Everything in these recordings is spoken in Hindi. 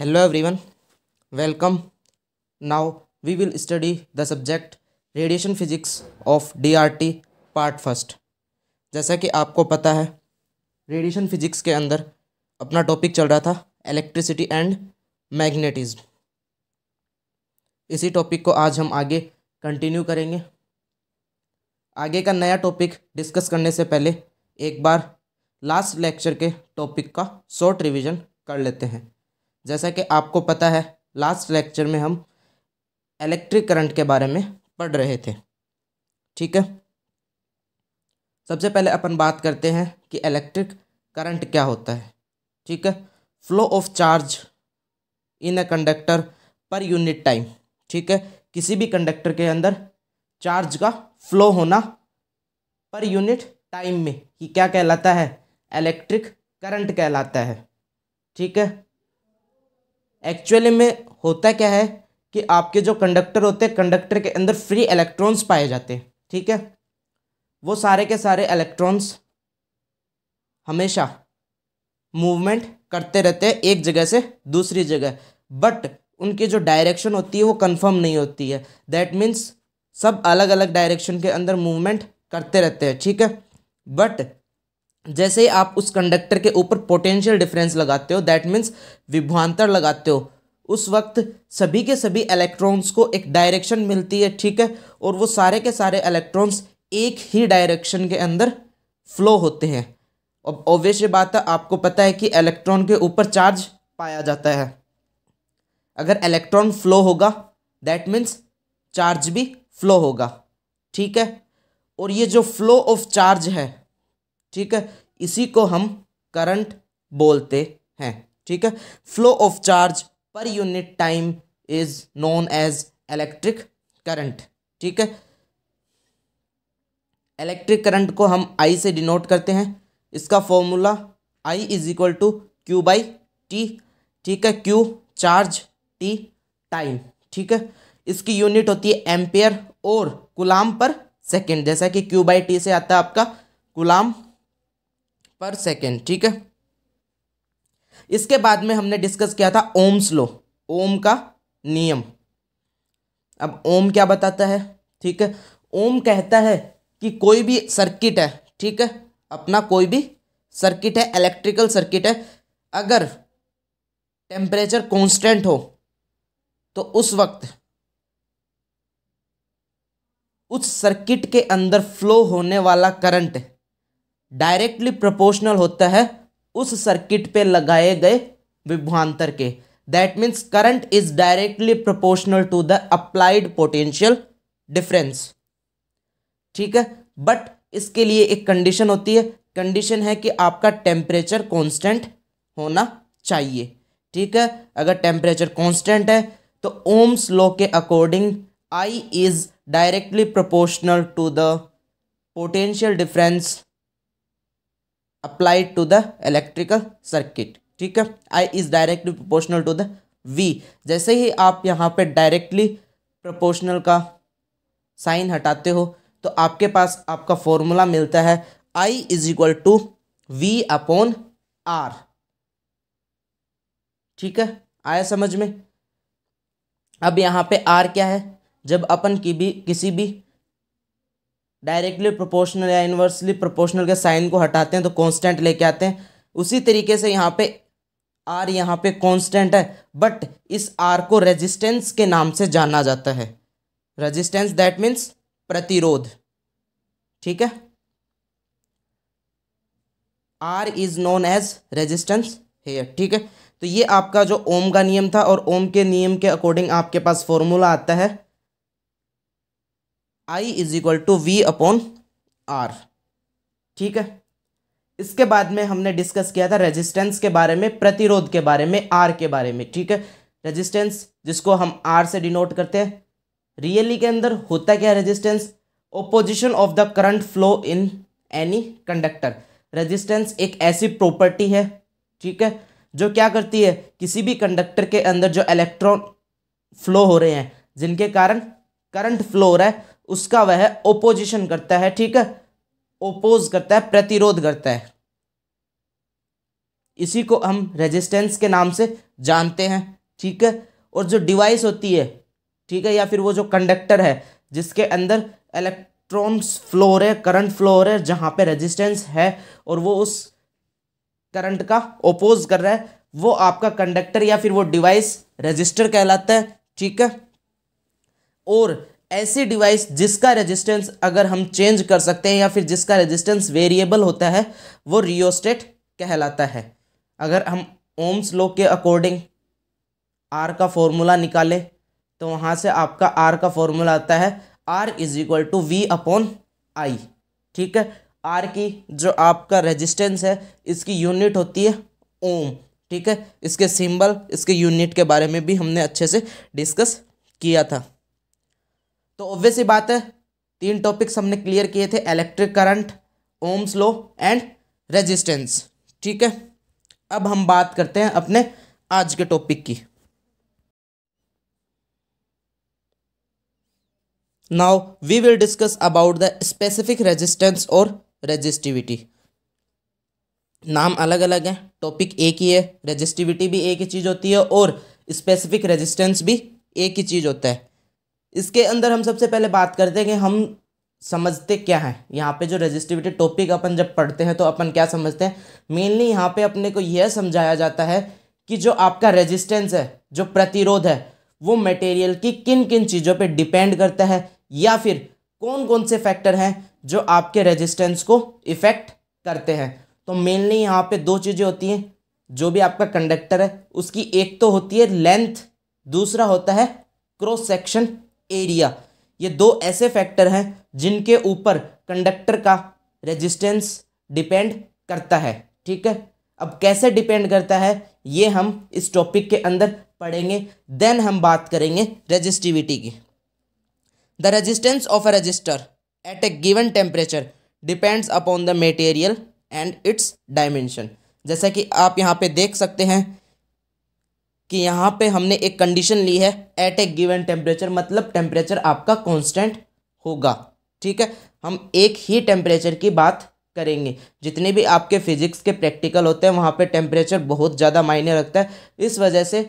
Hello everyone welcome now we will study the subject radiation physics of DRT part first जैसा कि आपको पता है रेडिएशन फिजिक्स के अंदर अपना टॉपिक चल रहा था इलेक्ट्रिसिटी एंड मैग्नेटिज्म इसी टॉपिक को आज हम आगे कंटिन्यू करेंगे आगे का नया टॉपिक डिस्कस करने से पहले एक बार लास्ट लेक्चर के टॉपिक का शॉर्ट रिवीजन कर लेते हैं जैसा कि आपको पता है लास्ट लेक्चर में हम इलेक्ट्रिक करंट के बारे में पढ़ रहे थे ठीक है सबसे पहले अपन बात करते हैं कि इलेक्ट्रिक करंट क्या होता है ठीक है flow of charge in a conductor per unit time ठीक है किसी भी कंडक्टर के अंदर चार्ज का फ्लो होना पर यूनिट टाइम में ही क्या कहलाता है इलेक्ट्रिक करंट कहलाता है ठीक है एक्चुअली में होता क्या है कि आपके जो कंडक्टर होते हैं कंडक्टर के अंदर फ्री इलेक्ट्रॉन्स पाए जाते हैं ठीक है वो सारे के सारे इलेक्ट्रॉन्स हमेशा मूवमेंट करते रहते हैं एक जगह से दूसरी जगह बट उनकी जो डायरेक्शन होती है वो कंफर्म नहीं होती है दैट मीन्स सब अलग अलग डायरेक्शन के अंदर मूवमेंट करते रहते हैं ठीक है बट जैसे ही आप उस कंडक्टर के ऊपर पोटेंशियल डिफरेंस लगाते हो दैट मीन्स विभ्वांतर लगाते हो उस वक्त सभी के सभी इलेक्ट्रॉन्स को एक डायरेक्शन मिलती है ठीक है और वो सारे के सारे इलेक्ट्रॉन्स एक ही डायरेक्शन के अंदर फ्लो होते हैं अब ऑब्वियस बात है आपको पता है कि इलेक्ट्रॉन के ऊपर चार्ज पाया जाता है अगर इलेक्ट्रॉन फ्लो होगा दैट मीन्स चार्ज भी फ्लो होगा ठीक है और ये जो फ्लो ऑफ चार्ज है ठीक है इसी को हम करंट बोलते हैं ठीक है flow of charge per unit time is known as electric current ठीक है इलेक्ट्रिक करंट को हम आई से डिनोट करते हैं इसका formula I is equal to Q by T ठीक है क्यू चार्ज टी टाइम ठीक है इसकी यूनिट होती है एम्पेयर और गुलाम पर सेकेंड जैसा कि क्यू बाई टी से आता है आपका गुलाम पर सेकेंड ठीक है इसके बाद में हमने डिस्कस किया था ओम्स लो ओम का नियम अब ओम क्या बताता है ठीक है ओम कहता है कि कोई भी सर्किट है ठीक है अपना कोई भी सर्किट है इलेक्ट्रिकल सर्किट है अगर टेम्परेचर कांस्टेंट हो तो उस वक्त उस सर्किट के अंदर फ्लो होने वाला करंट डायरेक्टली प्रोपोर्शनल होता है उस सर्किट पे लगाए गए विभवान्तर के that means current is directly proportional to the applied potential difference ठीक है बट इसके लिए एक कंडीशन होती है कंडीशन है कि आपका टेम्परेचर कांस्टेंट होना चाहिए ठीक है अगर टेम्परेचर कांस्टेंट है तो ओम्स लॉ के according I is directly proportional to the potential difference applied to the electrical circuit ठीक है I is directly proportional to the V जैसे ही आप यहाँ पे डायरेक्टली प्रोपोर्शनल का साइन हटाते हो तो आपके पास आपका फॉर्मूला मिलता है I is equal to V upon R ठीक है आया समझ में अब यहाँ पे आर क्या है जब अपन की भी किसी भी डायरेक्टली प्रोपोर्शनल या इन्वर्सली प्रोपोर्शनल के साइन को हटाते हैं तो कांस्टेंट लेके आते हैं उसी तरीके से यहाँ पे आर यहाँ पे कांस्टेंट है बट इस आर को रेजिस्टेंस के नाम से जाना जाता है रेजिस्टेंस दैट मीन्स प्रतिरोध ठीक है R is known as resistance here ठीक है तो ये आपका जो ओम का नियम था और ओम के नियम के अकॉर्डिंग आपके पास फॉर्मूला आता है I is equal to V upon R ठीक है इसके बाद में हमने डिस्कस किया था रेजिस्टेंस के बारे में प्रतिरोध के बारे में आर के बारे में ठीक है रेजिस्टेंस जिसको हम आर से डिनोट करते हैं रियली के अंदर होता क्या है resistance opposition of the current flow in any conductor resistance एक ऐसी प्रॉपर्टी है ठीक है जो क्या करती है किसी भी कंडक्टर के अंदर जो इलेक्ट्रॉन फ्लो हो रहे हैं जिनके कारण करंट फ्लो हो रहा है उसका वह ओपोजिशन करता है ठीक है ओपोज करता है प्रतिरोध करता है इसी को हम रेजिस्टेंस के नाम से जानते हैं ठीक है और जो डिवाइस होती है ठीक है या फिर वो जो कंडक्टर है जिसके अंदर इलेक्ट्रॉन्स फ्लो है रहे करंट फ्लो है रहे जहाँ पे रेजिस्टेंस है और वो उस करंट का ओपोज कर रहा है वो आपका कंडक्टर या फिर वो डिवाइस रजिस्टर कहलाता है ठीक है और ऐसी डिवाइस जिसका रेजिस्टेंस अगर हम चेंज कर सकते हैं या फिर जिसका रेजिस्टेंस वेरिएबल होता है वो रियोस्टेट कहलाता है अगर हम ओम्स लो के अकॉर्डिंग आर का फॉर्मूला निकालें तो वहाँ से आपका आर का फॉर्मूला आता है R is equal to V upon I ठीक है आर की जो आपका रेजिस्टेंस है इसकी यूनिट होती है ओम ठीक है इसके सिंबल इसके यूनिट के बारे में भी हमने अच्छे से डिस्कस किया था तो ऑब्वियस ही बात है तीन टॉपिक्स हमने क्लियर किए थे electric current Ohm's law and resistance ठीक है अब हम बात करते हैं अपने आज के टॉपिक की now we will discuss about the specific resistance और रेजिस्टिविटी नाम अलग अलग हैं टॉपिक एक ही है रेजिस्टिविटी भी एक ही चीज़ होती है और स्पेसिफिक रेजिस्टेंस भी एक ही चीज़ होता है इसके अंदर हम सबसे पहले बात करते हैं कि हम समझते क्या हैं यहाँ पे जो रजिस्टिविटी टॉपिक अपन जब पढ़ते हैं तो अपन क्या समझते हैं मेनली यहाँ पे अपने को यह समझाया जाता है कि जो आपका रेजिस्टेंस है जो प्रतिरोध है वो मटेरियल की किन किन चीज़ों पे डिपेंड करता है या फिर कौन कौन से फैक्टर हैं जो आपके रेजिस्टेंस को इफ़ेक्ट करते हैं तो मेनली यहाँ पे दो चीज़ें होती हैं जो भी आपका कंडक्टर है उसकी एक तो होती है लेंथ दूसरा होता है क्रॉस सेक्शन एरिया ये दो ऐसे फैक्टर हैं जिनके ऊपर कंडक्टर का रेजिस्टेंस डिपेंड करता है ठीक है अब कैसे डिपेंड करता है ये हम इस टॉपिक के अंदर पढ़ेंगे देन हम बात करेंगे रेजिस्टिविटी की the resistance of a resistor at a given temperature depends upon the material and its dimension जैसा कि आप यहाँ पे देख सकते हैं कि यहाँ पे हमने एक कंडीशन ली है एट ए गिवन टेम्परेचर मतलब टेम्परेचर आपका कांस्टेंट होगा ठीक है हम एक ही टेम्परेचर की बात करेंगे जितने भी आपके फिजिक्स के प्रैक्टिकल होते हैं वहाँ पे टेम्परेचर बहुत ज़्यादा मायने रखता है इस वजह से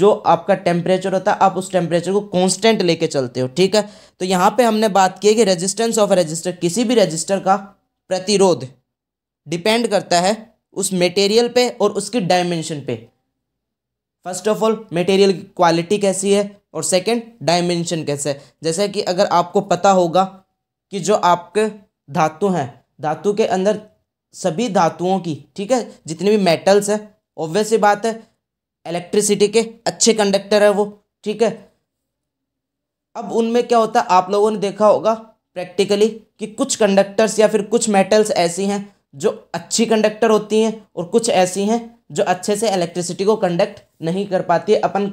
जो आपका टेम्परेचर होता है आप उस टेम्परेचर को कॉन्स्टेंट लेके चलते हो ठीक है तो यहाँ पर हमने बात की है कि रजिस्टेंस ऑफ रजिस्टर किसी भी रजिस्टर का प्रतिरोध डिपेंड करता है उस मटेरियल पे और उसकी डायमेंशन पे first of all material quality कैसी है और सेकंड डायमेंशन कैसे है जैसे कि अगर आपको पता होगा कि जो आपके धातु हैं धातु के अंदर सभी धातुओं की ठीक है जितने भी मेटल्स हैं ऑब्वियस ही बात है इलेक्ट्रिसिटी के अच्छे कंडक्टर है वो ठीक है अब उनमें क्या होता है आप लोगों ने देखा होगा प्रैक्टिकली कि कुछ कंडक्टर्स या फिर कुछ मेटल्स ऐसी हैं जो अच्छी कंडक्टर होती हैं और कुछ ऐसी हैं जो अच्छे से इलेक्ट्रिसिटी को कंडक्ट नहीं कर पाती है अपन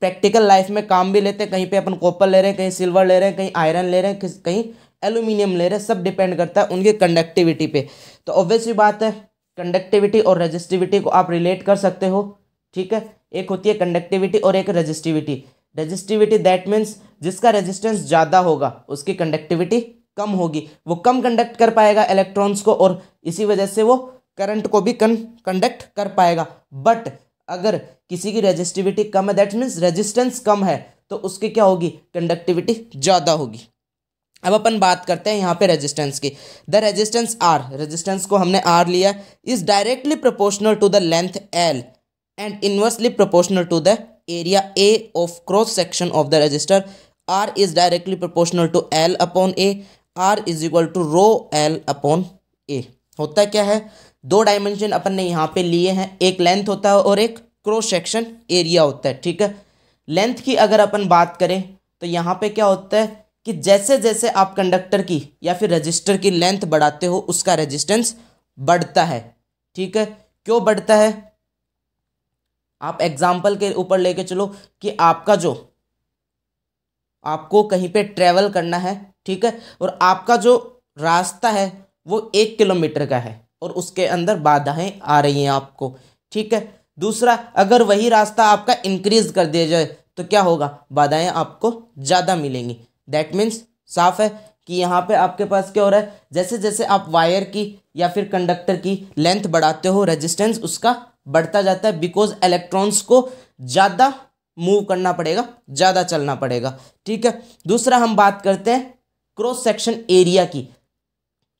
प्रैक्टिकल लाइफ में काम भी लेते हैं कहीं पे अपन कॉपर ले रहे हैं कहीं सिल्वर ले रहे हैं कहीं आयरन ले रहे हैं कहीं एल्यूमिनियम ले रहे हैं सब डिपेंड करता है उनकी कंडक्टिविटी पे तो ऑब्वियसली बात है कंडक्टिविटी और रजिस्टिविटी को आप रिलेट कर सकते हो ठीक है एक होती है कंडक्टिविटी और एक रजिस्टिविटी रजिस्टिविटी दैट मीन्स जिसका रजिस्टेंस ज़्यादा होगा उसकी कंडक्टिविटी कम होगी वो कम कंडक्ट कर पाएगा इलेक्ट्रॉन्स को और इसी वजह से वो करंट को भी कन कंडक्ट कर पाएगा बट अगर किसी की रेजिस्टिविटी कम है दैट मीन्स रेजिस्टेंस कम है तो उसकी क्या होगी कंडक्टिविटी ज़्यादा होगी अब अपन बात करते हैं यहाँ पे रेजिस्टेंस की द रेजिस्टेंस आर रेजिस्टेंस को हमने आर लिया is directly proportional to the length L and inversely proportional to the area A of cross section of the resistor R is directly proportional to L upon A R is equal to rho L upon A होता क्या है दो डायमेंशन अपन ने यहाँ पे लिए हैं एक लेंथ होता है और एक क्रॉस सेक्शन एरिया होता है ठीक है लेंथ की अगर अपन बात करें तो यहाँ पे क्या होता है कि जैसे जैसे आप कंडक्टर की या फिर रजिस्टर की लेंथ बढ़ाते हो उसका रजिस्टेंस बढ़ता है ठीक है क्यों बढ़ता है आप एग्जाम्पल के ऊपर लेके चलो कि आपका जो आपको कहीं पे ट्रैवल करना है ठीक है और आपका जो रास्ता है वो एक किलोमीटर का है और उसके अंदर बाधाएं आ रही हैं आपको ठीक है दूसरा अगर वही रास्ता आपका इंक्रीज कर दिया जाए तो क्या होगा बाधाएं आपको ज़्यादा मिलेंगी दैट मीन्स साफ है कि यहाँ पे आपके पास क्या हो रहा है जैसे जैसे आप वायर की या फिर कंडक्टर की लेंथ बढ़ाते हो रेजिस्टेंस उसका बढ़ता जाता है बिकॉज इलेक्ट्रॉन्स को ज़्यादा मूव करना पड़ेगा ज़्यादा चलना पड़ेगा ठीक है दूसरा हम बात करते हैं क्रॉस सेक्शन एरिया की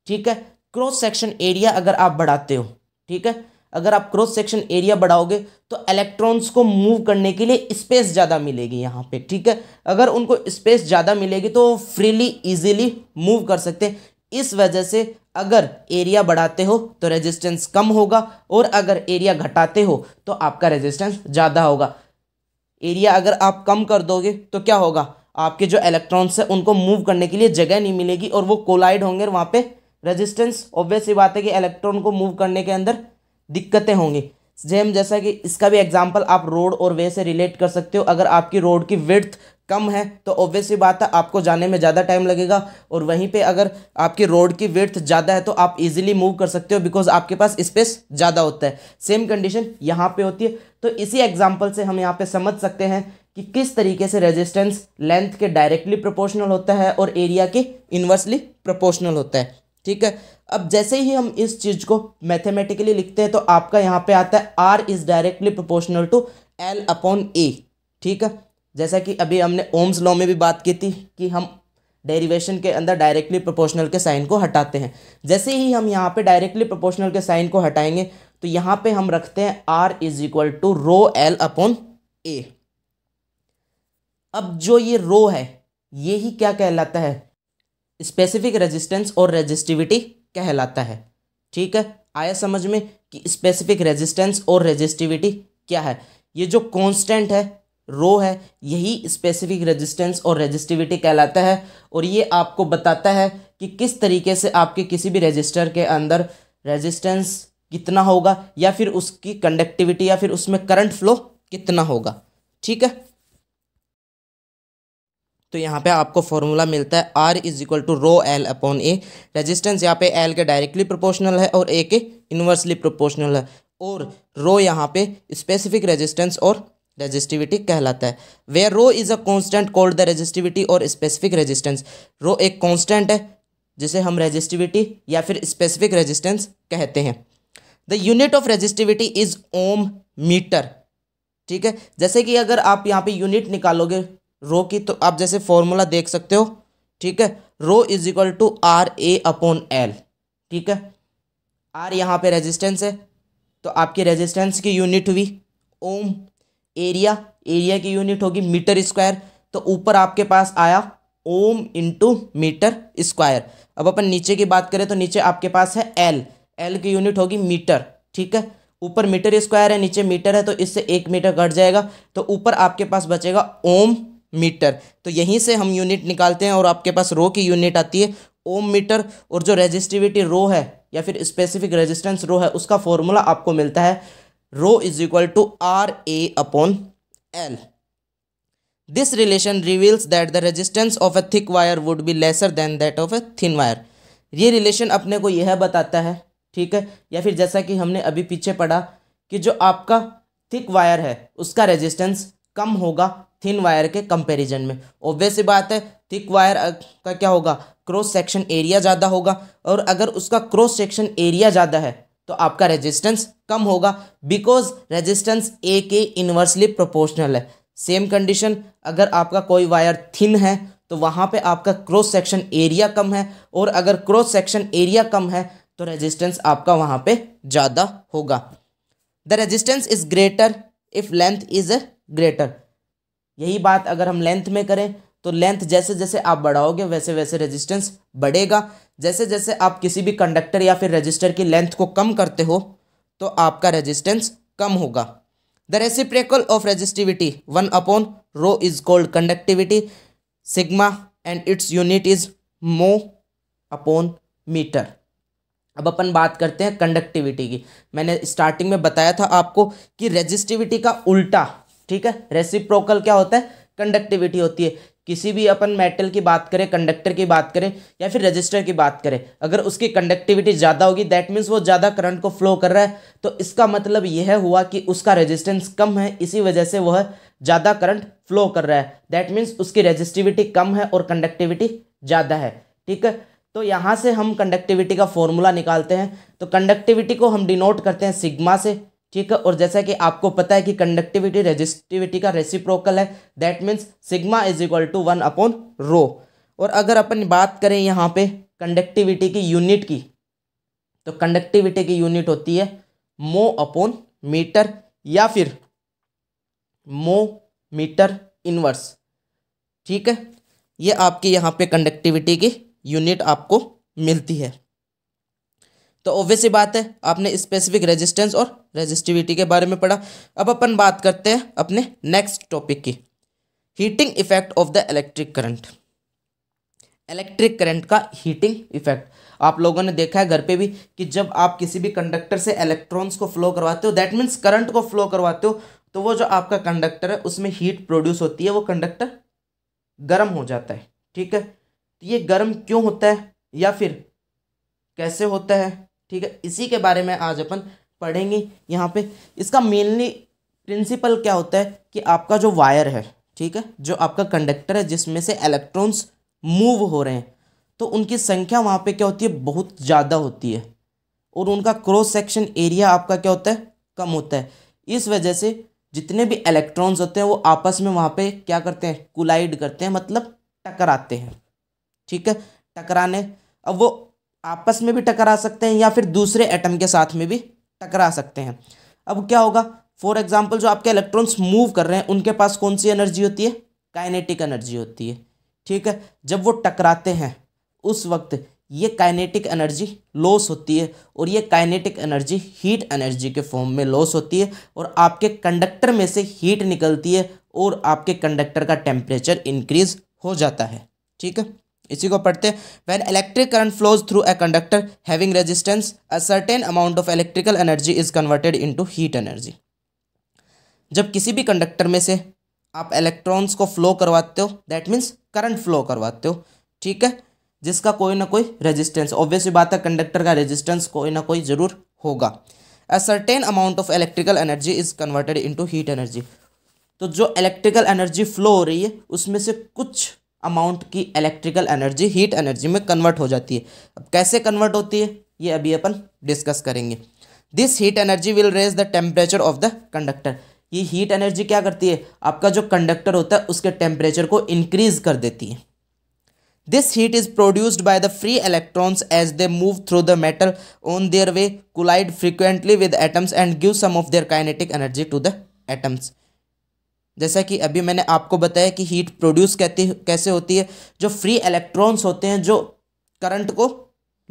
ठीक है क्रॉस सेक्शन एरिया अगर आप बढ़ाते हो ठीक है अगर आप क्रॉस सेक्शन एरिया बढ़ाओगे तो इलेक्ट्रॉन्स को मूव करने के लिए स्पेस ज़्यादा मिलेगी यहाँ पे ठीक है अगर उनको स्पेस ज़्यादा मिलेगी तो वो फ्रीली इजीली मूव कर सकते हैं इस वजह से अगर एरिया बढ़ाते हो तो रेजिस्टेंस कम होगा और अगर एरिया घटाते हो तो आपका रेजिस्टेंस ज़्यादा होगा एरिया अगर आप कम कर दोगे तो क्या होगा आपके जो इलेक्ट्रॉन्स हैं उनको मूव करने के लिए जगह नहीं मिलेगी और वो कोलाइड होंगे और वहाँ पर रेजिस्टेंस ऑब्वियसली बात है कि इलेक्ट्रॉन को मूव करने के अंदर दिक्कतें होंगी जेम जैसा कि इसका भी एग्जाम्पल आप रोड और वे से रिलेट कर सकते हो अगर आपकी रोड की विर्थ कम है तो ऑब्वियसली बात है आपको जाने में ज़्यादा टाइम लगेगा और वहीं पे अगर आपकी रोड की विर्थ ज़्यादा है तो आप इजीली मूव कर सकते हो बिकॉज आपके पास स्पेस ज़्यादा होता है सेम कंडीशन यहाँ पे होती है तो इसी एग्जाम्पल से हम यहाँ पे समझ सकते हैं कि किस तरीके से रेजिस्टेंस लेंथ के डायरेक्टली प्रोपोर्शनल होता है और एरिया के इन्वर्सली प्रोपोर्शनल होता है ठीक है अब जैसे ही हम इस चीज़ को मैथमेटिकली लिखते हैं तो आपका यहाँ पे आता है R is directly proportional to L upon A ठीक है जैसा कि अभी हमने ओम्स लॉ में भी बात की थी कि हम डेरिवेशन के अंदर डायरेक्टली प्रोपोर्शनल के साइन को हटाते हैं जैसे ही हम यहाँ पे डायरेक्टली प्रोपोर्शनल के साइन को हटाएंगे तो यहाँ पे हम रखते हैं R is equal to rho L upon A अब जो ये रो है ये ही क्या कहलाता है स्पेसिफिक रेजिस्टेंस और रेजिस्टिविटी कहलाता है ठीक है आया समझ में कि स्पेसिफिक रेजिस्टेंस और रेजिस्टिविटी क्या है ये जो कांस्टेंट है रो है यही स्पेसिफिक रेजिस्टेंस और रेजिस्टिविटी कहलाता है और ये आपको बताता है कि किस तरीके से आपके किसी भी रजिस्टर के अंदर रेजिस्टेंस कितना होगा या फिर उसकी कंडक्टिविटी या फिर उसमें करंट फ्लो कितना होगा ठीक है तो यहाँ पे आपको फॉर्मूला मिलता है R is equal to rho L upon A resistance यहाँ पे एल के डायरेक्टली प्रोपोर्शनल है और ए के इन्वर्सली प्रोपोर्शनल है और रो यहाँ पे स्पेसिफिक रेजिस्टेंस और रेजिस्टिविटी कहलाता है where rho is a constant called the resistivity और स्पेसिफिक रेजिस्टेंस रो एक कॉन्स्टेंट है जिसे हम रेजिस्टिविटी या फिर स्पेसिफिक रेजिस्टेंस कहते हैं the unit of resistivity is ohm metre ठीक है जैसे कि अगर आप यहाँ पे यूनिट निकालोगे रो की तो आप जैसे फॉर्मूला देख सकते हो ठीक है rho is equal to R A upon L ठीक है आर यहाँ पे रेजिस्टेंस है तो आपकी रेजिस्टेंस की यूनिट हुई ओम एरिया एरिया की यूनिट होगी मीटर स्क्वायर तो ऊपर आपके पास आया ओम इंटू मीटर स्क्वायर अब अपन नीचे की बात करें तो नीचे आपके पास है एल एल की यूनिट होगी मीटर ठीक है ऊपर मीटर स्क्वायर है नीचे मीटर है तो इससे एक मीटर घट जाएगा तो ऊपर आपके पास बचेगा ओम मीटर तो यहीं से हम यूनिट निकालते हैं और आपके पास रो की यूनिट आती है ओम मीटर और जो रेजिस्टिविटी रो है या फिर स्पेसिफिक रेजिस्टेंस रो है उसका फॉर्मूला आपको मिलता है rho is equal to R A upon L this relation reveals that the resistance of a thick wire would be lesser than that of a thin wire ये रिलेशन अपने को यह बताता है ठीक है या फिर जैसा कि हमने अभी पीछे पढ़ा कि जो आपका थिक वायर है उसका रेजिस्टेंस कम होगा थिन वायर के कंपैरिजन में ऑब्वियस बात है थिक वायर का क्या होगा क्रॉस सेक्शन एरिया ज़्यादा होगा और अगर उसका क्रॉस सेक्शन एरिया ज़्यादा है तो आपका रेजिस्टेंस कम होगा बिकॉज रेजिस्टेंस ए के इन्वर्सली प्रोपोर्शनल है सेम कंडीशन अगर आपका कोई वायर थिन है तो वहाँ पे आपका क्रॉस सेक्शन एरिया कम है और अगर क्रॉस सेक्शन एरिया कम है तो रेजिस्टेंस आपका वहाँ पे ज़्यादा होगा the resistance is greater if length is greater यही बात अगर हम लेंथ में करें तो लेंथ जैसे जैसे आप बढ़ाओगे वैसे वैसे रेजिस्टेंस बढ़ेगा जैसे जैसे आप किसी भी कंडक्टर या फिर रजिस्टर की लेंथ को कम करते हो तो आपका रेजिस्टेंस कम होगा the reciprocal of resistivity one upon rho is called conductivity sigma and its unit is mho upon metre अब अपन बात करते हैं कंडक्टिविटी की मैंने स्टार्टिंग में बताया था आपको कि रेजिस्टिविटी का उल्टा ठीक है रेसिप्रोकल क्या होता है कंडक्टिविटी होती है किसी भी अपन मेटल की बात करें कंडक्टर की बात करें या फिर रजिस्टर की बात करें अगर उसकी कंडक्टिविटी ज़्यादा होगी दैट मीन्स वो ज़्यादा करंट को फ्लो कर रहा है तो इसका मतलब यह हुआ कि उसका रेजिस्टेंस कम है इसी वजह से वह ज़्यादा करंट फ्लो कर रहा है दैट मीन्स उसकी रजिस्टिविटी कम है और कंडक्टिविटी ज़्यादा है ठीक है तो यहाँ से हम कंडक्टिविटी का फॉर्मूला निकालते हैं तो कंडक्टिविटी को हम डिनोट करते हैं सिग्मा से ठीक है और जैसा कि आपको पता है कि कंडक्टिविटी रेजिस्टिविटी का रेसिप्रोकल है that means sigma is equal to one upon rho और अगर अपन बात करें यहाँ पे कंडक्टिविटी की यूनिट की तो कंडक्टिविटी की यूनिट होती है मो अपॉन मीटर या फिर मो मीटर इनवर्स ठीक है ये आपकी यहाँ पे कंडक्टिविटी की यूनिट आपको मिलती है तो ऑब्वियस ही बात है आपने स्पेसिफिक रेजिस्टेंस और रेजिस्टिविटी के बारे में पढ़ा अब अपन बात करते हैं अपने नेक्स्ट टॉपिक की heating effect of the electric current electric current का हीटिंग इफेक्ट आप लोगों ने देखा है घर पे भी कि जब आप किसी भी कंडक्टर से इलेक्ट्रॉन्स को फ्लो करवाते हो दैट मीन्स करंट को फ्लो करवाते हो तो वो जो आपका कंडक्टर है उसमें हीट प्रोड्यूस होती है वो कंडक्टर गर्म हो जाता है ठीक है तो ये गर्म क्यों होता है या फिर कैसे होता है ठीक है इसी के बारे में आज अपन पढ़ेंगे यहाँ पे इसका मेनली प्रिंसिपल क्या होता है कि आपका जो वायर है ठीक है जो आपका कंडक्टर है जिसमें से इलेक्ट्रॉन्स मूव हो रहे हैं तो उनकी संख्या वहाँ पे क्या होती है बहुत ज़्यादा होती है और उनका क्रॉस सेक्शन एरिया आपका क्या होता है कम होता है इस वजह से जितने भी इलेक्ट्रॉन्स होते हैं वो आपस में वहाँ पर क्या करते हैं कोलाइड करते हैं मतलब टकराते हैं ठीक है टकराने अब वो आपस में भी टकरा सकते हैं या फिर दूसरे एटम के साथ में भी टकरा सकते हैं अब क्या होगा फॉर एग्जाम्पल जो आपके इलेक्ट्रॉन्स मूव कर रहे हैं उनके पास कौन सी एनर्जी होती है काइनेटिक एनर्जी होती है ठीक है जब वो टकराते हैं उस वक्त ये काइनेटिक एनर्जी लॉस होती है और ये काइनेटिक एनर्जी हीट एनर्जी के फॉर्म में लॉस होती है और आपके कंडक्टर में से हीट निकलती है और आपके कंडक्टर का टेम्परेचर इंक्रीज हो जाता है ठीक है इसी को पढ़ते when electric current flows through a conductor having resistance a certain amount of electrical energy is converted into heat energy जब किसी भी कंडक्टर में से आप इलेक्ट्रॉन्स को फ्लो करवाते हो दैट मीन्स करंट फ्लो करवाते हो ठीक है जिसका कोई ना कोई रेजिस्टेंस ऑब्वियसली बात है कंडक्टर का रेजिस्टेंस कोई ना कोई ज़रूर होगा a certain amount of electrical energy is converted into heat energy तो जो इलेक्ट्रिकल एनर्जी फ्लो हो रही है उसमें से कुछ अमाउंट की इलेक्ट्रिकल एनर्जी हीट एनर्जी में कन्वर्ट हो जाती है अब कैसे कन्वर्ट होती है ये अभी अपन डिस्कस करेंगे this heat energy will raise the temperature of the conductor ये हीट एनर्जी क्या करती है आपका जो कंडक्टर होता है उसके टेम्परेचर को इंक्रीज कर देती है this heat is produced by the free electrons as they move through the metal on their way collide frequently with atoms and give some of their kinetic energy to the atoms जैसा कि अभी मैंने आपको बताया कि हीट प्रोड्यूस कहती कैसे होती है जो फ्री इलेक्ट्रॉन्स होते हैं जो करंट को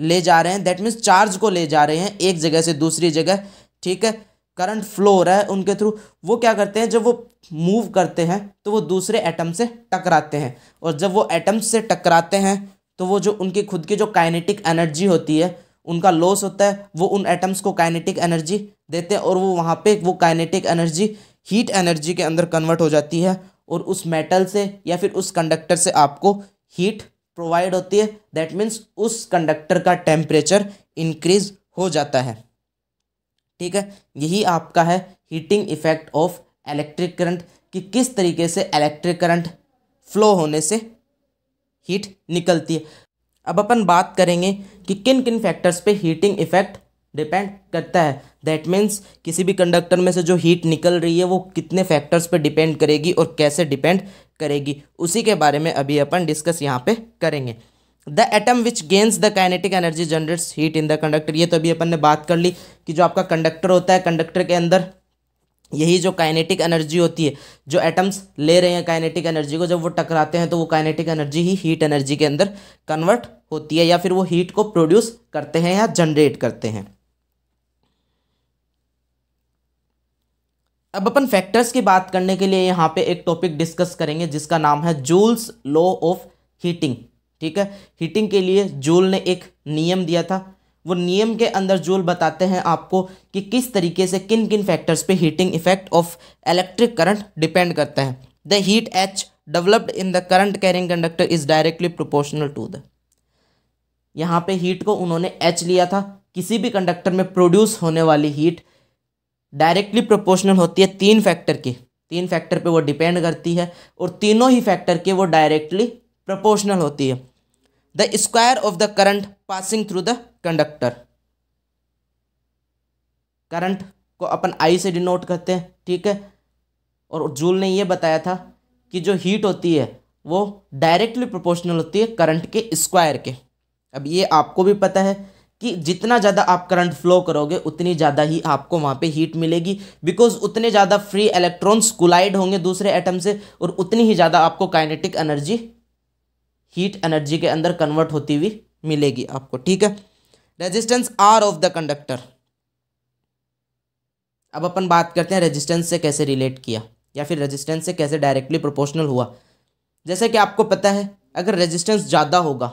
ले जा रहे हैं दैट मीन्स चार्ज को ले जा रहे हैं एक जगह से दूसरी जगह ठीक है करंट फ्लो हो रहा है उनके थ्रू वो क्या करते हैं जब वो मूव करते हैं तो वो दूसरे एटम से टकराते हैं और जब वो एटम से टकराते हैं तो वो जो उनकी खुद की जो काइनेटिक एनर्जी होती है उनका लॉस होता है वो उन एटम्स को काइनेटिक एनर्जी देते हैं और वो वहाँ पे वो काइनेटिक एनर्जी हीट एनर्जी के अंदर कन्वर्ट हो जाती है और उस मेटल से या फिर उस कंडक्टर से आपको हीट प्रोवाइड होती है दैट मीन्स उस कंडक्टर का टेम्परेचर इंक्रीज हो जाता है ठीक है यही आपका है heating effect of electric current कि किस तरीके से इलेक्ट्रिक करंट फ्लो होने से हीट निकलती है अब अपन बात करेंगे कि किन किन फैक्टर्स पे हीटिंग इफेक्ट डिपेंड करता है दैट मीन्स किसी भी कंडक्टर में से जो हीट निकल रही है वो कितने फैक्टर्स पे डिपेंड करेगी और कैसे डिपेंड करेगी उसी के बारे में अभी अपन डिस्कस यहाँ पे करेंगे the atom which gains the kinetic energy generates heat in the conductor ये तो अभी अपन ने बात कर ली कि जो आपका कंडक्टर होता है कंडक्टर के अंदर यही जो काइनेटिक एनर्जी होती है जो एटम्स ले रहे हैं काइनेटिक एनर्जी को जब वो टकराते हैं तो वो काइनेटिक एनर्जी ही हीट एनर्जी के अंदर कन्वर्ट होती है या फिर वो हीट को प्रोड्यूस करते हैं या जनरेट करते हैं अब अपन फैक्टर्स की बात करने के लिए यहाँ पे एक टॉपिक डिस्कस करेंगे जिसका नाम है जूल्स लॉ ऑफ हीटिंग ठीक है हीटिंग के लिए जूल ने एक नियम दिया था वो नियम के अंदर जूल बताते हैं आपको कि किस तरीके से किन किन फैक्टर्स पे heating effect of electric current depend करता है the heat H developed in the current carrying conductor is directly proportional to the यहाँ पे हीट को उन्होंने एच लिया था किसी भी कंडक्टर में प्रोड्यूस होने वाली हीट डायरेक्टली प्रोपोर्शनल होती है तीन फैक्टर के तीन फैक्टर पे वो डिपेंड करती है और तीनों ही फैक्टर के वो डायरेक्टली प्रोपोर्शनल होती है the square of the current passing through the conductor current को अपन आई से डिनोट करते हैं ठीक है और जूल ने ये बताया था कि जो हीट होती है वो डायरेक्टली प्रोपोर्शनल होती है करंट के स्क्वायर के अब ये आपको भी पता है कि जितना ज़्यादा आप करंट फ्लो करोगे उतनी ज़्यादा ही आपको वहाँ पे हीट मिलेगी बिकॉज उतने ज़्यादा फ्री इलेक्ट्रॉन्स कोलाइड होंगे दूसरे एटम से और उतनी ही ज़्यादा आपको काइनेटिक एनर्जी हीट एनर्जी के अंदर कन्वर्ट होती हुई मिलेगी आपको ठीक है resistance R of the conductor अब अपन बात करते हैं रेजिस्टेंस से कैसे रिलेट किया या फिर रेजिस्टेंस से कैसे डायरेक्टली प्रोपोर्शनल हुआ जैसे कि आपको पता है अगर रेजिस्टेंस ज़्यादा होगा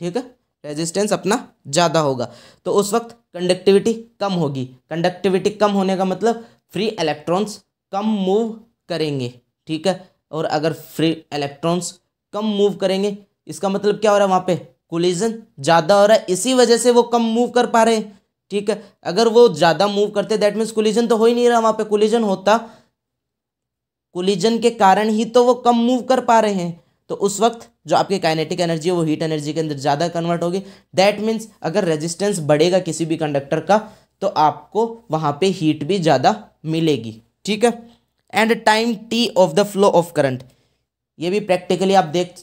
ठीक है रेजिस्टेंस अपना ज़्यादा होगा तो उस वक्त कंडक्टिविटी कम होगी कंडक्टिविटी कम होने का मतलब फ्री इलेक्ट्रॉन्स कम मूव करेंगे ठीक है और अगर फ्री इलेक्ट्रॉन्स कम मूव करेंगे इसका मतलब क्या हो रहा है वहाँ पे कोलिजन ज़्यादा हो रहा है इसी वजह से वो कम मूव कर पा रहे हैं ठीक है अगर वो ज़्यादा मूव करते दैट मीन्स कोलिजन तो हो ही नहीं रहा वहाँ पे कोलिजन होता कोलिजन के कारण ही तो वो कम मूव कर पा रहे हैं तो उस वक्त जो आपकी काइनेटिक एनर्जी है वो हीट एनर्जी के अंदर ज़्यादा कन्वर्ट होगी दैट मीन्स अगर रेजिस्टेंस बढ़ेगा किसी भी कंडक्टर का तो आपको वहाँ पे हीट भी ज़्यादा मिलेगी ठीक है and time T of the flow of current ये भी प्रैक्टिकली आप देख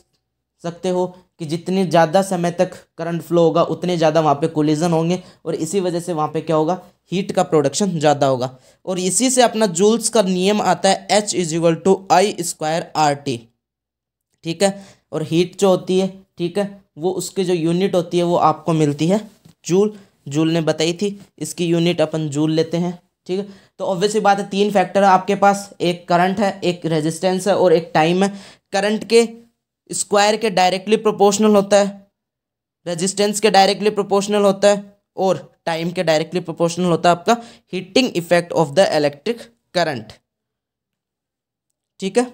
सकते हो कि जितने ज़्यादा समय तक करंट फ्लो होगा उतने ज़्यादा वहाँ पे कोलिजन होंगे और इसी वजह से वहाँ पे क्या होगा हीट का प्रोडक्शन ज़्यादा होगा और इसी से अपना जूल्स का नियम आता है H is equal to I square R T ठीक है और हीट जो होती है ठीक है वो उसके जो यूनिट होती है वो आपको मिलती है जूल जूल ने बताई थी इसकी यूनिट अपन जूल लेते हैं ठीक है तो ऑब्वियसली बात है तीन फैक्टर है आपके पास एक करंट है एक रेजिस्टेंस है और एक टाइम है करंट के स्क्वायर के डायरेक्टली प्रोपोर्शनल होता है रेजिस्टेंस के डायरेक्टली प्रोपोर्शनल होता है और टाइम के डायरेक्टली प्रोपोर्शनल होता है आपका heating effect of the electric current ठीक है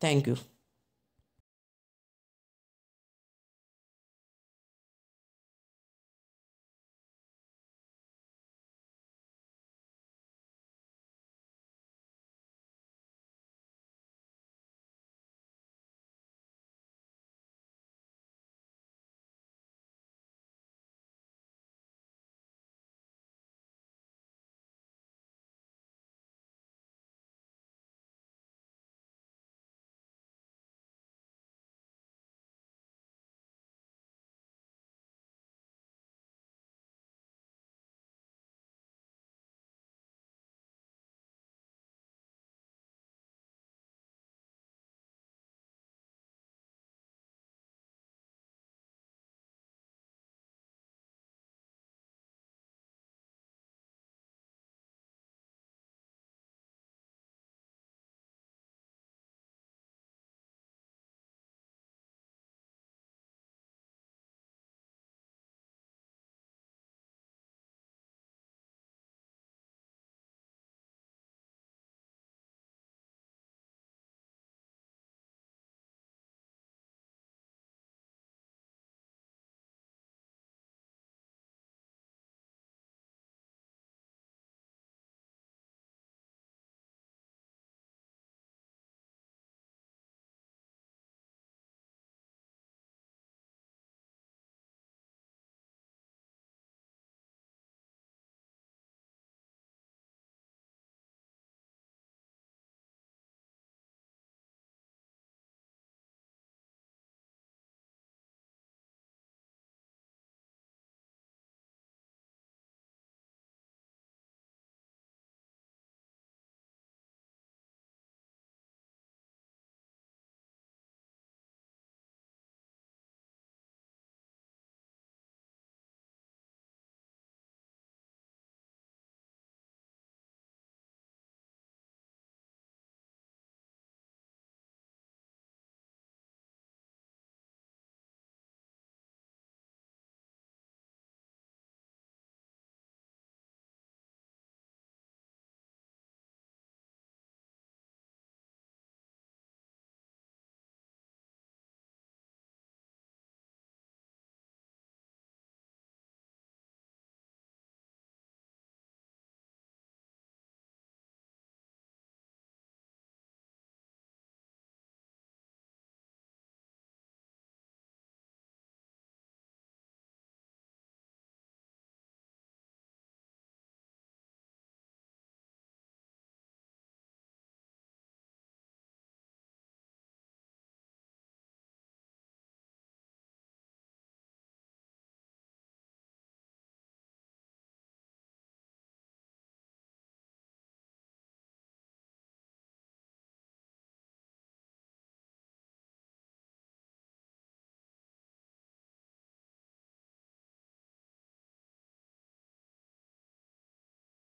Thank you.